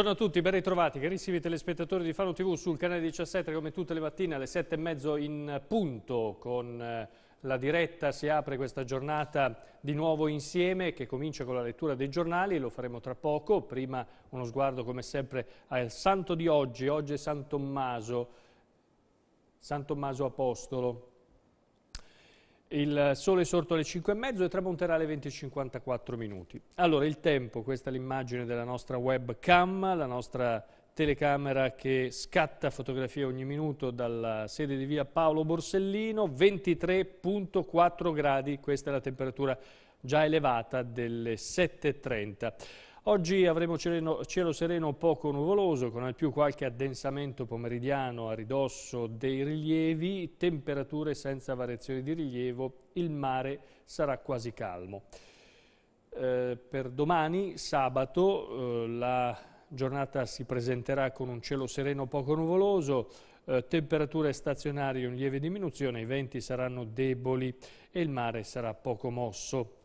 Buongiorno a tutti, ben ritrovati, carissimi telespettatori di Fano TV sul canale 17 come tutte le mattine alle 7 e mezzo in punto con eh, la diretta si apre questa giornata di nuovo insieme che comincia con la lettura dei giornali, lo faremo tra poco, prima uno sguardo come sempre al santo di oggi, oggi è San Tommaso, San Tommaso Apostolo, il sole è sorto alle 5 e mezzo e tramonterà alle 20.54 minuti. Allora, il tempo, questa è l'immagine della nostra webcam, la nostra telecamera che scatta fotografie ogni minuto dalla sede di via Paolo Borsellino, 23.4 gradi, questa è la temperatura già elevata delle 7.30. Oggi avremo cielo, cielo sereno poco nuvoloso, con al più qualche addensamento pomeridiano a ridosso dei rilievi, temperature senza variazioni di rilievo, il mare sarà quasi calmo. Eh, per domani, sabato, eh, la giornata si presenterà con un cielo sereno poco nuvoloso, eh, temperature stazionarie in lieve diminuzione, i venti saranno deboli e il mare sarà poco mosso.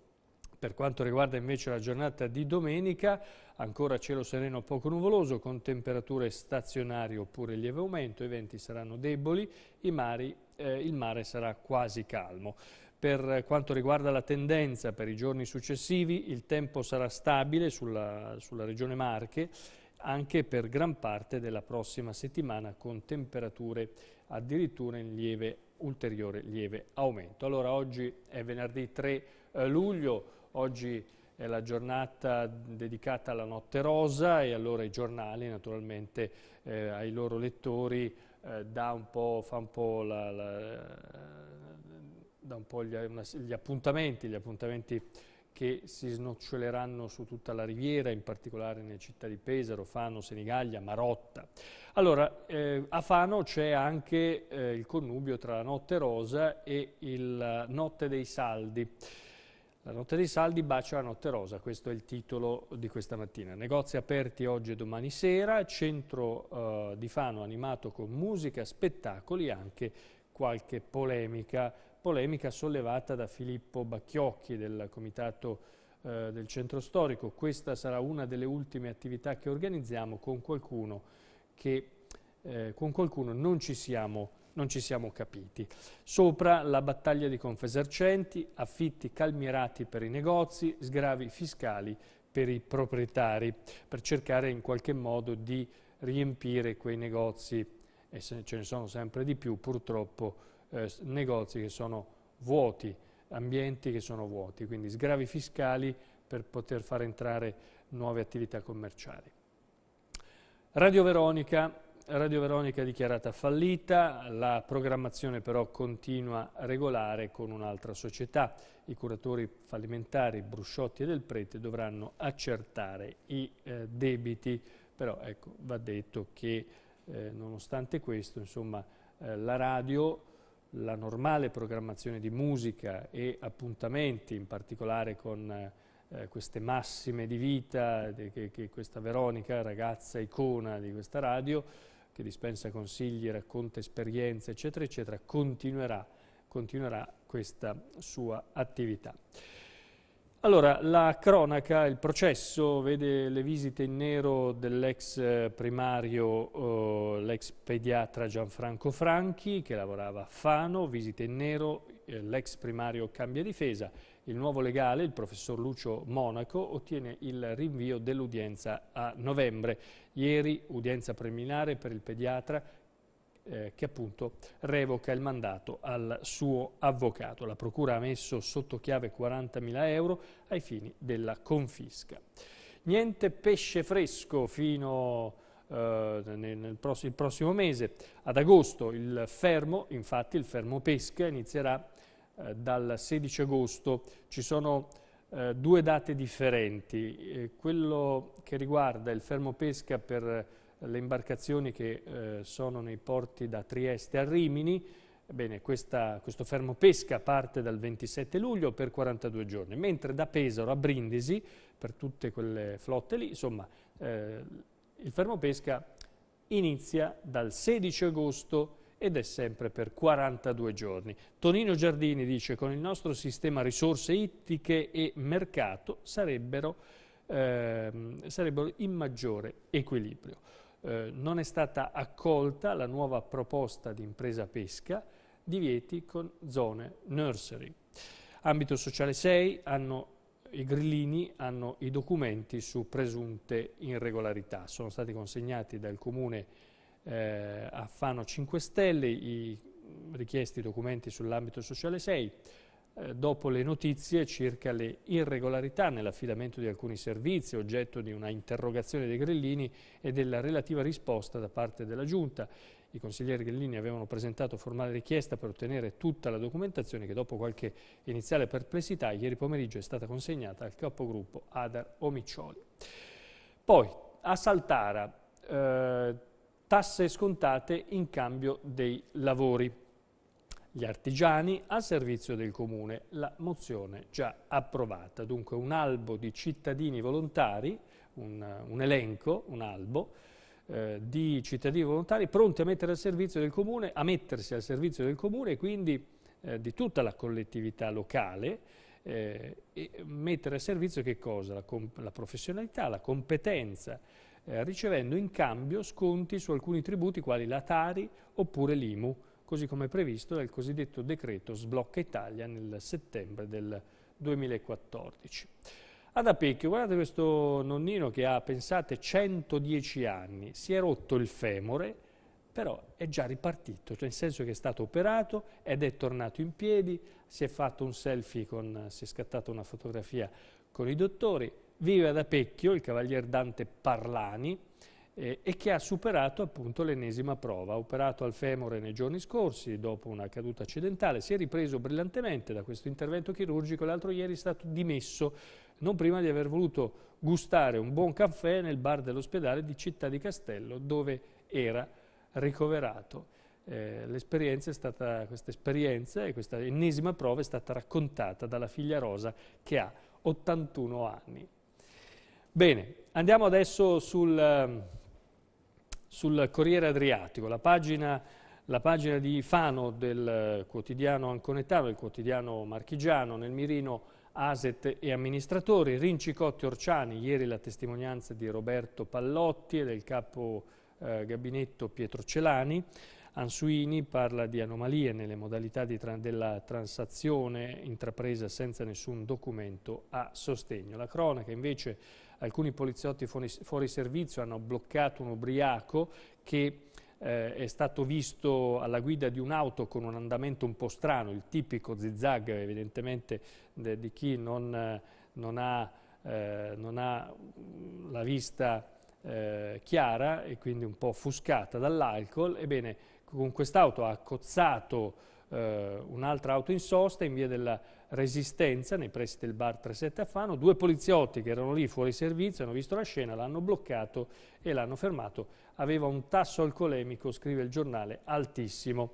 Per quanto riguarda invece la giornata di domenica, ancora cielo sereno poco nuvoloso con temperature stazionarie oppure lieve aumento, i venti saranno deboli, i mari, eh, il mare sarà quasi calmo. Per quanto riguarda la tendenza per i giorni successivi, il tempo sarà stabile sulla, sulla regione Marche, anche per gran parte della prossima settimana con temperature addirittura in lieve, ulteriore lieve aumento. Allora oggi è venerdì 3 eh, luglio, Oggi è la giornata dedicata alla Notte Rosa e allora i giornali naturalmente eh, ai loro lettori eh, dà un po', fa un po', la, la, dà un po gli, gli, appuntamenti, gli appuntamenti che si snoccioleranno su tutta la riviera, in particolare nelle città di Pesaro, Fano, Senigallia, Marotta. Allora, eh, a Fano c'è anche eh, il connubio tra la Notte Rosa e la Notte dei Saldi. La notte dei saldi bacia la notte rosa, questo è il titolo di questa mattina. Negozi aperti oggi e domani sera, centro eh, di Fano animato con musica, spettacoli e anche qualche polemica, polemica sollevata da Filippo Bacchiocchi del Comitato eh, del Centro Storico. Questa sarà una delle ultime attività che organizziamo con qualcuno che eh, con qualcuno non ci siamo non ci siamo capiti. Sopra la battaglia di Confesercenti, affitti calmierati per i negozi, sgravi fiscali per i proprietari, per cercare in qualche modo di riempire quei negozi, e ce ne sono sempre di più purtroppo, eh, negozi che sono vuoti, ambienti che sono vuoti, quindi sgravi fiscali per poter far entrare nuove attività commerciali. Radio Veronica Radio Veronica è dichiarata fallita, la programmazione però continua regolare con un'altra società. I curatori fallimentari Brusciotti e Del Prete dovranno accertare i eh, debiti, però ecco, va detto che eh, nonostante questo insomma, eh, la radio, la normale programmazione di musica e appuntamenti, in particolare con eh, eh, queste massime di vita che, che questa Veronica, ragazza icona di questa radio, che dispensa consigli, racconta esperienze, eccetera, eccetera, continuerà, continuerà questa sua attività. Allora, la cronaca, il processo, vede le visite in nero dell'ex primario, eh, l'ex pediatra Gianfranco Franchi, che lavorava a Fano, visite in nero, eh, l'ex primario cambia difesa, il nuovo legale, il professor Lucio Monaco, ottiene il rinvio dell'udienza a novembre. Ieri udienza preliminare per il pediatra eh, che appunto revoca il mandato al suo avvocato. La procura ha messo sotto chiave 40.000 euro ai fini della confisca. Niente pesce fresco fino eh, nel prossimo, il prossimo mese. Ad agosto il fermo, infatti il fermo pesca inizierà eh, dal 16 agosto ci sono eh, due date differenti. Eh, quello che riguarda il fermo pesca per eh, le imbarcazioni che eh, sono nei porti da Trieste a Rimini, Bene, questa, questo fermo pesca parte dal 27 luglio per 42 giorni, mentre da Pesaro a Brindisi, per tutte quelle flotte lì, insomma, il fermo pesca inizia dal 16 agosto ed è sempre per 42 giorni. Tonino Giardini dice con il nostro sistema risorse ittiche e mercato sarebbero, eh, sarebbero in maggiore equilibrio. Eh, non è stata accolta la nuova proposta di impresa pesca, divieti con zone nursery. Ambito sociale 6, hanno i grillini hanno i documenti su presunte irregolarità. Sono stati consegnati dal comune eh, a Fano 5 Stelle, i richiesti documenti sull'ambito sociale 6, eh, dopo le notizie circa le irregolarità nell'affidamento di alcuni servizi, oggetto di una interrogazione dei Grellini e della relativa risposta da parte della Giunta. I consiglieri Grellini avevano presentato formale richiesta per ottenere tutta la documentazione che dopo qualche iniziale perplessità ieri pomeriggio è stata consegnata al capogruppo Adar Omiccioli. Poi a Saltara eh, tasse scontate in cambio dei lavori. Gli artigiani al servizio del Comune, la mozione già approvata. Dunque un albo di cittadini volontari, un, un elenco, un albo, eh, di cittadini volontari pronti a, mettere al servizio del comune, a, mettersi al servizio del Comune e quindi eh, di tutta la collettività locale eh, e mettere a servizio che cosa? La, la professionalità, la competenza, eh, ricevendo in cambio sconti su alcuni tributi quali la Tari oppure l'IMU, così come previsto dal cosiddetto decreto Sblocca Italia nel settembre del 2014. Ad Apecchio, guardate questo nonnino che ha, pensate, 110 anni, si è rotto il femore, però è già ripartito, cioè nel senso che è stato operato ed è tornato in piedi, si è fatto un selfie, con, si è scattata una fotografia con i dottori, vive ad Apecchio, il cavalier Dante Parlani, eh, e che ha superato appunto l'ennesima prova. Ha operato al femore nei giorni scorsi dopo una caduta accidentale, si è ripreso brillantemente da questo intervento chirurgico, l'altro ieri è stato dimesso non prima di aver voluto gustare un buon caffè nel bar dell'ospedale di Città di Castello dove era ricoverato. Eh, L'esperienza è stata, questa esperienza e questa ennesima prova è stata raccontata dalla figlia Rosa che ha 81 anni. Bene, andiamo adesso sul, ehm, sul Corriere Adriatico, la pagina, la pagina, di Fano del quotidiano anconetano, il quotidiano marchigiano, nel mirino Aset e amministratori, Rinci Cotti Orciani, ieri la testimonianza di Roberto Pallotti e del capo eh, gabinetto Pietro Celani, Ansuini parla di anomalie nelle modalità tra della transazione intrapresa senza nessun documento a sostegno. La cronaca invece alcuni poliziotti fuori, fuori servizio hanno bloccato un ubriaco che eh, è stato visto alla guida di un'auto con un andamento un po' strano, il tipico zigzag evidentemente de, di chi non, non, ha, eh, non, ha, la vista eh, chiara e quindi un po' offuscata dall'alcol, ebbene con quest'auto ha cozzato eh, un'altra auto in sosta in via della Resistenza, nei pressi del bar 37 a Fano. Due poliziotti che erano lì fuori servizio hanno visto la scena, l'hanno bloccato e l'hanno fermato. Aveva un tasso alcolemico, scrive il giornale, altissimo.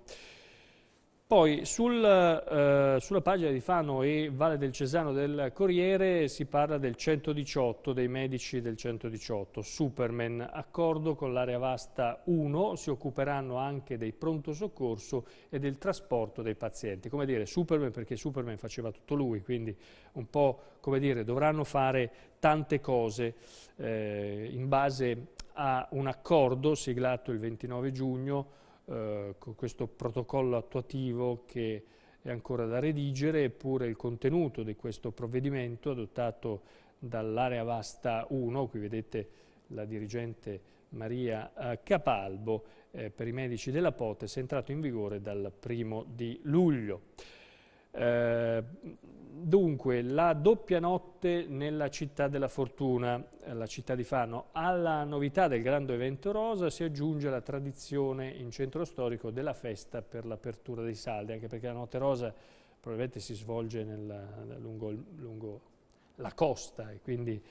Poi sul, eh, sulla pagina di Fano e Valle del Cesano del Corriere si parla del 118, dei medici del 118, Superman, accordo con l'area vasta 1, si occuperanno anche dei pronto soccorso e del trasporto dei pazienti. Come dire, Superman perché Superman faceva tutto lui, quindi un po' come dire, dovranno fare tante cose eh, in base a un accordo siglato il 29 giugno eh, con questo protocollo attuativo che è ancora da redigere, eppure il contenuto di questo provvedimento adottato dall'area vasta 1, qui vedete la dirigente Maria eh, Capalbo eh, per i medici della Potes, è entrato in vigore dal primo di luglio. Eh, dunque, la doppia notte nella città della fortuna, eh, la città di Fano, alla novità del grande evento rosa si aggiunge la tradizione in centro storico della festa per l'apertura dei saldi, anche perché la notte rosa probabilmente si svolge nella, lungo, lungo, la costa e quindi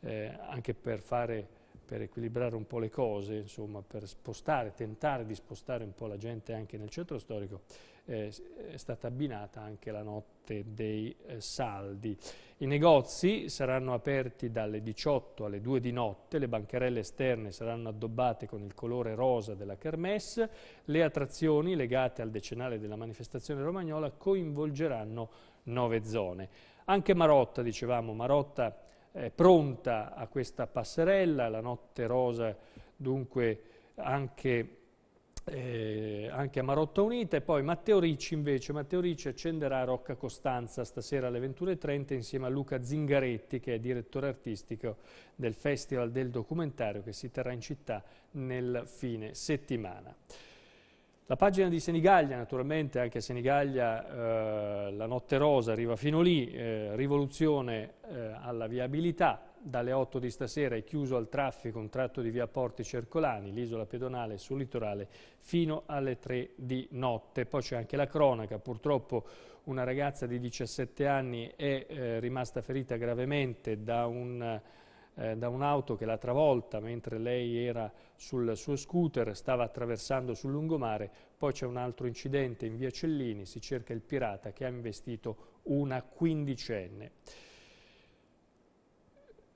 eh, anche per, fare, per equilibrare un po' le cose, insomma, per spostare, tentare di spostare un po' la gente anche nel centro storico, eh, è stata abbinata anche la notte dei eh, saldi. I negozi saranno aperti dalle 18 alle 2 di notte, le bancherelle esterne saranno addobbate con il colore rosa della kermesse, le attrazioni legate al decennale della manifestazione romagnola coinvolgeranno nove zone. Anche Marotta, dicevamo, Marotta è pronta a questa passerella, la notte rosa dunque anche eh, anche a Marotta Unita e poi Matteo Ricci invece, Matteo Ricci accenderà a Rocca Costanza stasera alle 21.30 insieme a Luca Zingaretti che è direttore artistico del Festival del Documentario che si terrà in città nel fine settimana. La pagina di Senigallia, naturalmente anche a Senigallia eh, la notte rosa arriva fino lì, eh, rivoluzione eh, alla viabilità, dalle 8 di stasera è chiuso al traffico un tratto di via Porti Cercolani, l'isola pedonale sul litorale fino alle 3 di notte. Poi c'è anche la cronaca, purtroppo una ragazza di 17 anni è eh, rimasta ferita gravemente da un eh, da un'auto che l'ha travolta mentre lei era sul suo scooter, stava attraversando sul lungomare, poi c'è un altro incidente in via Cellini, si cerca il pirata che ha investito una quindicenne.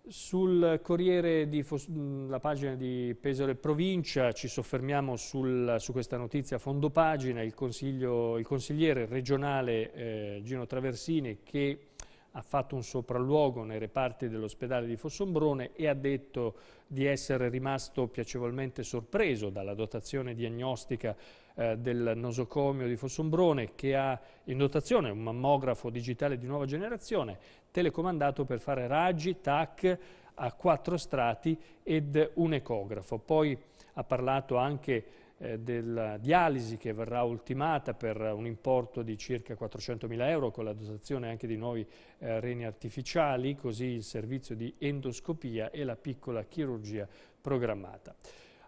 Sul Corriere di Fos la pagina di Pesaro e Provincia ci soffermiamo sul, su questa notizia a fondo pagina, il, il consigliere regionale eh, Gino Traversini che ha fatto un sopralluogo nei reparti dell'ospedale di Fossombrone e ha detto di essere rimasto piacevolmente sorpreso dalla dotazione diagnostica eh, del nosocomio di Fossombrone che ha in dotazione un mammografo digitale di nuova generazione, telecomandato per fare raggi, TAC a quattro strati ed un ecografo. Poi ha parlato anche eh, della dialisi che verrà ultimata per un importo di circa 400.000 euro con la dotazione anche di nuovi eh, reni artificiali, così il servizio di endoscopia e la piccola chirurgia programmata.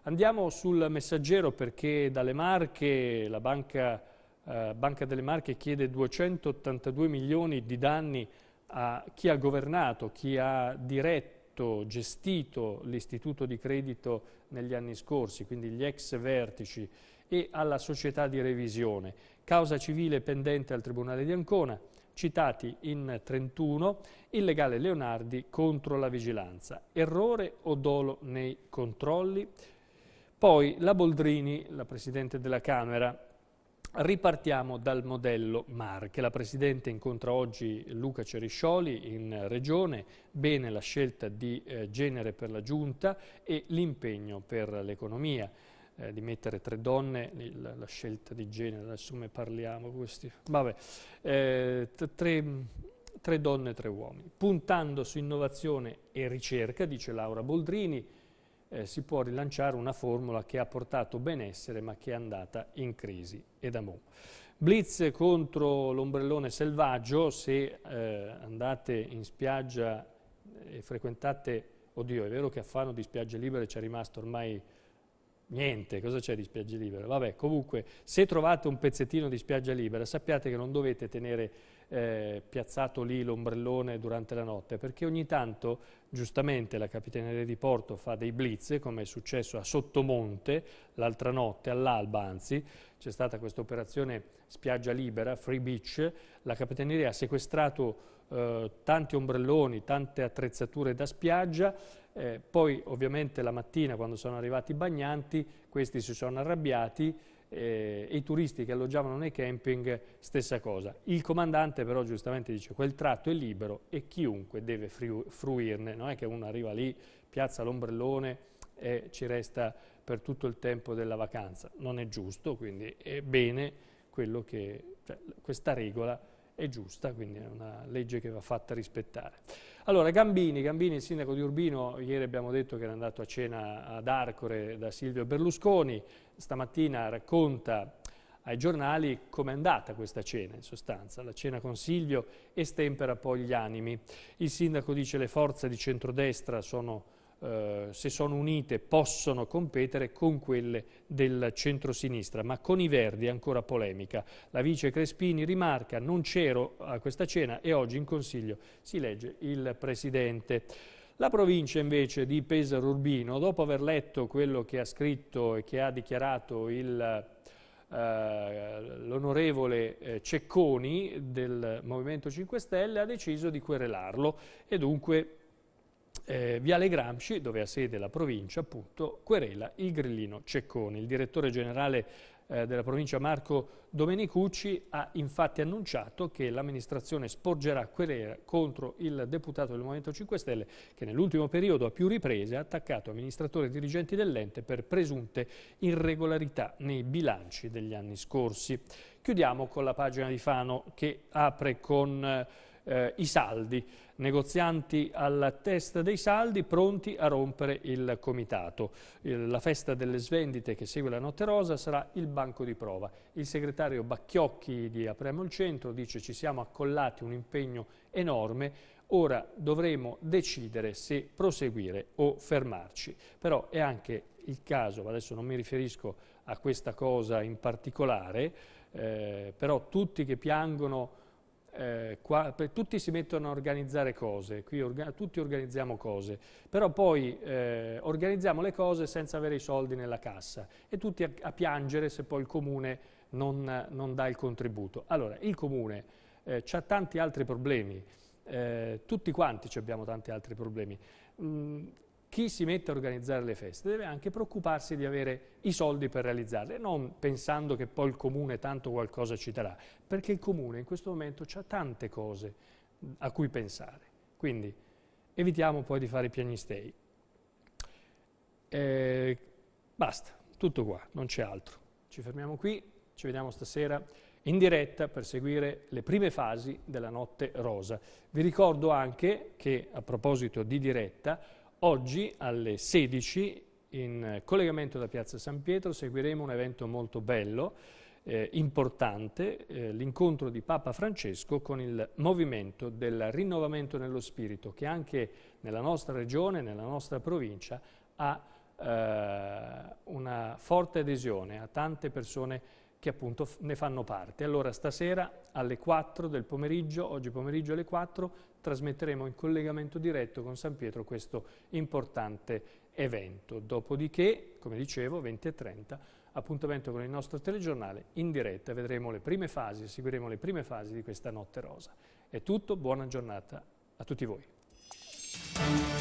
Andiamo sul messaggero perché dalle Marche la banca, eh, banca, delle Marche chiede 282 milioni di danni a chi ha governato, chi ha diretto, gestito l'istituto di credito negli anni scorsi, quindi gli ex vertici e alla società di revisione. Causa civile pendente al Tribunale di Ancona citati in 31, il legale Leonardi contro la vigilanza. Errore o dolo nei controlli? Poi la Boldrini, la Presidente della Camera, Ripartiamo dal modello MAR, la Presidente incontra oggi Luca Ceriscioli in Regione, bene la scelta di eh, genere per la Giunta e l'impegno per l'economia, eh, di mettere tre donne, il, la scelta di genere, adesso ne parliamo, questi, vabbè, eh, tre, tre donne e tre uomini, puntando su innovazione e ricerca, dice Laura Boldrini, eh, si può rilanciare una formula che ha portato benessere ma che è andata in crisi ed amò. Blitz contro l'ombrellone selvaggio, se eh, andate in spiaggia eh, e frequentate, oddio è vero che a Fano di spiagge libere ci è rimasto ormai niente, cosa c'è di spiaggia libera? Vabbè, comunque, se trovate un pezzettino di spiaggia libera, sappiate che non dovete tenere eh, piazzato lì l'ombrellone durante la notte, perché ogni tanto, giustamente, la Capitaneria di Porto fa dei blitz, come è successo a Sottomonte l'altra notte, all'alba anzi, c'è stata questa operazione spiaggia libera, Free Beach, la Capitaneria ha sequestrato eh, tanti ombrelloni, tante attrezzature da spiaggia, eh, poi ovviamente la mattina quando sono arrivati i bagnanti questi si sono arrabbiati eh, e i turisti che alloggiavano nei camping stessa cosa. Il comandante però giustamente dice quel tratto è libero e chiunque deve fruirne, non è che uno arriva lì, piazza l'ombrellone e ci resta per tutto il tempo della vacanza. Non è giusto, quindi è bene quello che, cioè, questa regola è giusta, quindi è una legge che va fatta rispettare. Allora, Gambini, Gambini il sindaco di Urbino, ieri abbiamo detto che era andato a cena ad Arcore da Silvio Berlusconi, stamattina racconta ai giornali com'è andata questa cena in sostanza. La cena con Silvio estempera poi gli animi. Il sindaco dice che le forze di centrodestra sono eh, se sono unite, possono competere con quelle del centrosinistra, ma con i Verdi ancora polemica. La vice Crespini rimarca non c'ero a questa cena e oggi in Consiglio si legge il Presidente. La provincia invece di Pesaro Urbino, dopo aver letto quello che ha scritto e che ha dichiarato il eh, l'onorevole eh, Cecconi del Movimento 5 Stelle ha deciso di querelarlo e dunque eh, Viale Gramsci, dove ha sede la provincia, appunto, querela il grillino Cecconi. Il direttore generale eh, della provincia Marco Domenicucci ha infatti annunciato che l'amministrazione sporgerà querela contro il deputato del Movimento 5 Stelle che nell'ultimo periodo a più riprese ha attaccato amministratori e dirigenti dell'ente per presunte irregolarità nei bilanci degli anni scorsi. Chiudiamo con la pagina di Fano che apre con... Eh, eh, i saldi, negozianti alla testa dei saldi pronti a rompere il comitato. Il, la festa delle svendite che segue la Notte Rosa sarà il banco di prova. Il segretario Bacchiocchi di Apriamo il Centro dice ci siamo accollati un impegno enorme, ora dovremo decidere se proseguire o fermarci. Però è anche il caso, adesso non mi riferisco a questa cosa in particolare, eh, però tutti che piangono eh, qua, per, tutti si mettono a organizzare cose, qui orga, tutti organizziamo cose, però poi eh, organizziamo le cose senza avere i soldi nella cassa e tutti a, a piangere se poi il comune non, non, dà il contributo. Allora, il comune eh, ha tanti altri problemi, eh, tutti quanti abbiamo tanti altri problemi. Mm, chi si mette a organizzare le feste deve anche preoccuparsi di avere i soldi per realizzarle, non pensando che poi il comune tanto qualcosa ci darà, perché il comune in questo momento ha tante cose a cui pensare. Quindi evitiamo poi di fare pianistei. Eh, basta, tutto qua, non c'è altro. Ci fermiamo qui, ci vediamo stasera in diretta per seguire le prime fasi della Notte Rosa. Vi ricordo anche che, a proposito di diretta, Oggi alle 16 in collegamento da Piazza San Pietro seguiremo un evento molto bello, eh, importante, eh, l'incontro di Papa Francesco con il movimento del rinnovamento nello spirito che anche nella nostra regione, nella nostra provincia ha eh, una forte adesione a tante persone che appunto ne fanno parte. Allora stasera alle 4 del pomeriggio, oggi pomeriggio alle 4, trasmetteremo in collegamento diretto con San Pietro questo importante evento. Dopodiché, come dicevo, 20 e appuntamento con il nostro telegiornale in diretta, vedremo le prime fasi, seguiremo le prime fasi di questa notte rosa. È tutto, buona giornata a tutti voi.